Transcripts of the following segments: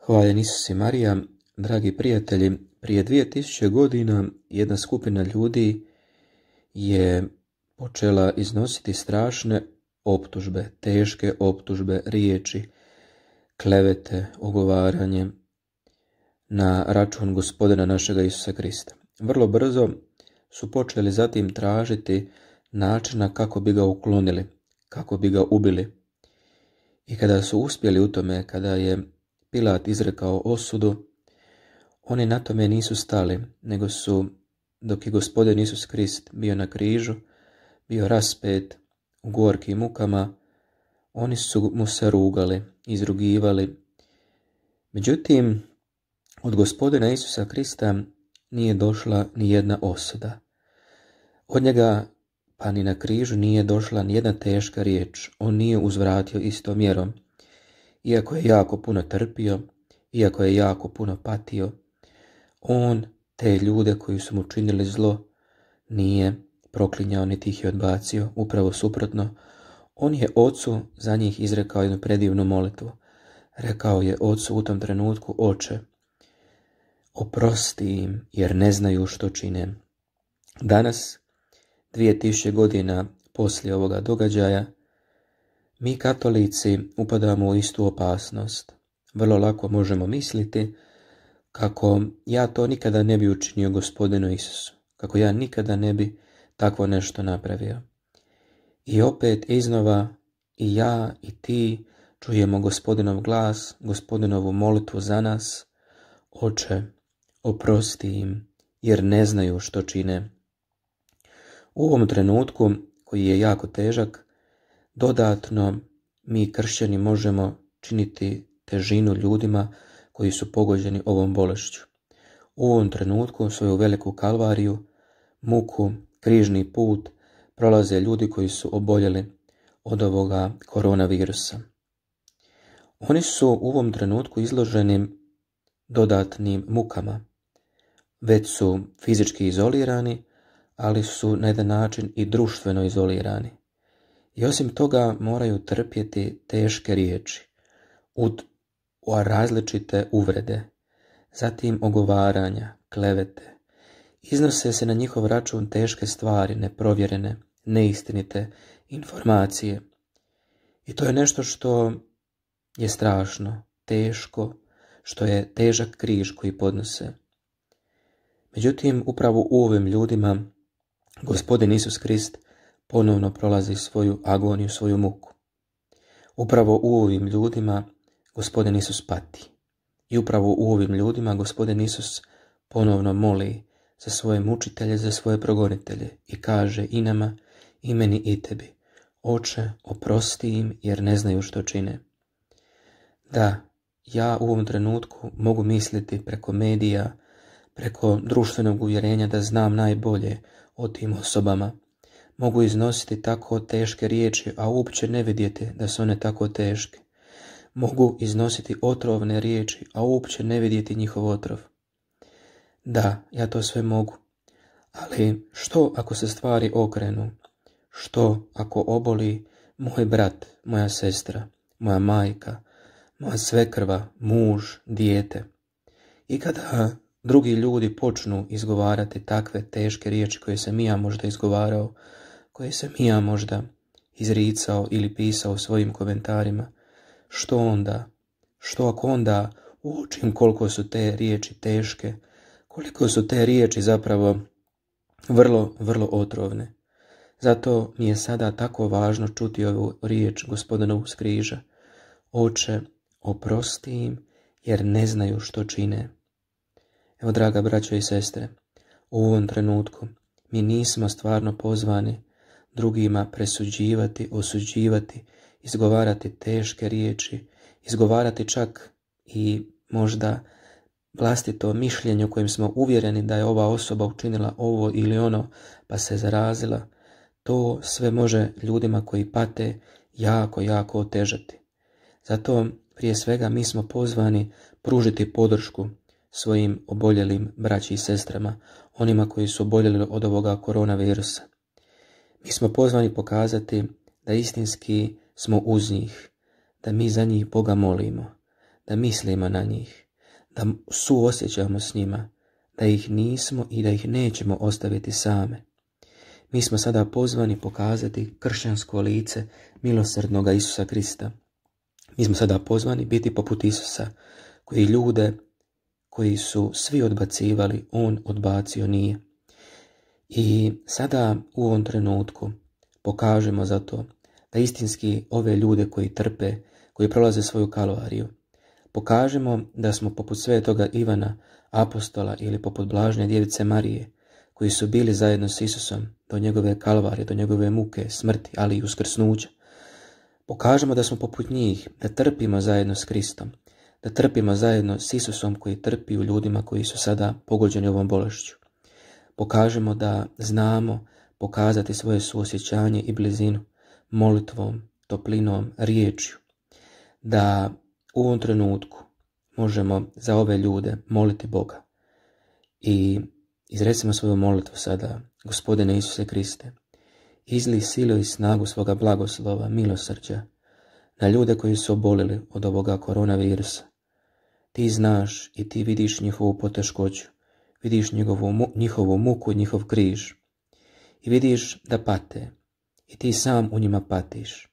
Hvala Isusi Marija, dragi prijatelji, prije 2000 godina jedna skupina ljudi je počela iznositi strašne optužbe, teške optužbe, riječi, klevete, ogovaranje na račun gospodina našega Isusa Krista. Vrlo brzo su počeli zatim tražiti načina kako bi ga uklonili, kako bi ga ubili. I kada su uspjeli u tome, kada je Pilat izrekao osudu, oni na tome nisu stali, nego su, dok je gospodin Isus Krist bio na križu, bio raspet u gorkim mukama, oni su mu se rugali, izrugivali. Međutim, od gospodina Isusa Krista nije došla ni jedna osuda. Od njega pa ni na križu nije došla ni jedna teška riječ. On nije uzvratio istom mjerom iako je jako puno trpio, iako je jako puno patio, on te ljude koji su mu činili zlo nije proklinjao niti ih je odbacio, upravo suprotno. On je ocu za njih izrekao jednu predivnu molitvu. Rekao je ocu u tom trenutku, oče, oprosti im jer ne znaju što čine. Danas, dvije 2000 godina poslije ovoga događaja, mi katolici upadamo u istu opasnost. Vrlo lako možemo misliti kako ja to nikada ne bi učinio gospodinu Isusu, kako ja nikada ne bi takvo nešto napravio. I opet iznova i ja i ti čujemo gospodinov glas, gospodinovu molitvu za nas. Oče, oprosti im, jer ne znaju što čine. U ovom trenutku, koji je jako težak, Dodatno, mi kršćani možemo činiti težinu ljudima koji su pogođeni ovom bolešću. U ovom trenutku svoju veliku kalvariju, muku, križni put prolaze ljudi koji su oboljeli od ovoga koronavirusa. Oni su u ovom trenutku izloženi dodatnim mukama. Već su fizički izolirani, ali su na jedan način i društveno izolirani. I osim toga moraju trpjeti teške riječi, u različite uvrede, zatim ogovaranja, klevete. Iznose se na njihov račun teške stvari, neprovjerene, neistinite informacije. I to je nešto što je strašno, teško, što je težak križ koji podnose. Međutim, upravo u ovim ljudima gospodin Isus Krist ponovno prolazi svoju agoniju, svoju muku. Upravo u ovim ljudima gospodin Isus pati. I upravo u ovim ljudima gospodin Isus ponovno moli za svoje mučitelje, za svoje progonitelje i kaže i nama, i meni i tebi. Oče, oprosti im jer ne znaju što čine. Da, ja u ovom trenutku mogu misliti preko medija, preko društvenog uvjerenja da znam najbolje o tim osobama, mogu iznositi tako teške riječi, a uopće ne vidjeti da su one tako teške. Mogu iznositi otrovne riječi, a uopće ne vidjeti njihov otrov. Da, ja to sve mogu. Ali što ako se stvari okrenu? Što ako oboli moj brat, moja sestra, moja majka, moja svekrva, muž, dijete? I kada drugi ljudi počnu izgovarati takve teške riječi koje sam i ja možda izgovarao, koje sam i ja možda izricao ili pisao svojim komentarima. Što onda? Što ako onda učim koliko su te riječi teške, koliko su te riječi zapravo vrlo, vrlo otrovne. Zato mi je sada tako važno čuti ovu riječ gospodina Uskriža. Oče, oprosti im, jer ne znaju što čine. Evo, draga braćo i sestre, u ovom trenutku mi nismo stvarno pozvani drugima presuđivati, osuđivati, izgovarati teške riječi, izgovarati čak i možda vlastito mišljenje u kojem smo uvjereni da je ova osoba učinila ovo ili ono pa se zarazila, to sve može ljudima koji pate jako, jako otežati. Zato prije svega mi smo pozvani pružiti podršku svojim oboljelim braći i sestrama, onima koji su oboljeli od ovoga koronavirusa. Mi smo pozvani pokazati da istinski smo uz njih, da mi za njih Boga molimo, da mislimo na njih, da suosjećamo s njima, da ih nismo i da ih nećemo ostaviti same. Mi smo sada pozvani pokazati kršćansko lice milosrdnoga Isusa Krista. Mi smo sada pozvani biti poput Isusa, koji ljude koji su svi odbacivali, on odbacio nije. I sada u ovom trenutku pokažemo za to da istinski ove ljude koji trpe, koji prolaze svoju kalvariju, pokažemo da smo poput svetoga Ivana, apostola ili poput blažne djevice Marije, koji su bili zajedno s Isusom do njegove kalvarije, do njegove muke, smrti, ali i uskrsnuća. Pokažemo da smo poput njih, da trpimo zajedno s Kristom, da trpimo zajedno s Isusom koji trpi u ljudima koji su sada pogođeni ovom bolešću. Pokažemo da znamo pokazati svoje suosjećanje i blizinu molitvom, toplinom, riječju. Da u ovom trenutku možemo za ove ljude moliti Boga. I izrecimo svoju molitvu sada, gospodine Isuse Kriste, izli silu i snagu svoga blagoslova, milosrđa, na ljude koji su obolili od ovoga koronavirusa. Ti znaš i ti vidiš njihovu poteškoću vidiš njegovu, njihovu muku, njihov križ i vidiš da pate i ti sam u njima patiš.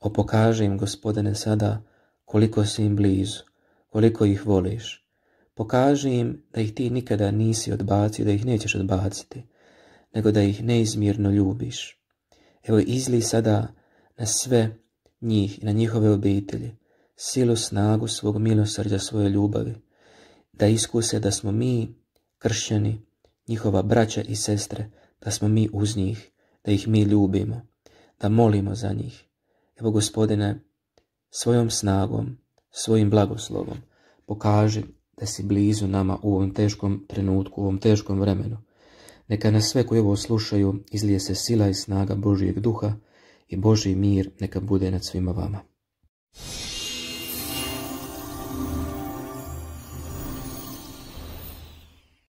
O pokaži im, gospodine, sada koliko si im blizu, koliko ih voliš. Pokaži im da ih ti nikada nisi odbacio, da ih nećeš odbaciti, nego da ih neizmjerno ljubiš. Evo izli sada na sve njih i na njihove obitelji, silu snagu svog milosrđa, svoje ljubavi, da iskuse da smo mi kršćani, njihova braća i sestre, da smo mi uz njih, da ih mi ljubimo, da molimo za njih. Evo gospodine, svojom snagom, svojim blagoslovom, pokaži da si blizu nama u ovom teškom trenutku, u ovom teškom vremenu. Neka na sve koji ovo slušaju izlije se sila i snaga Božijeg duha i Božji mir neka bude nad svima vama.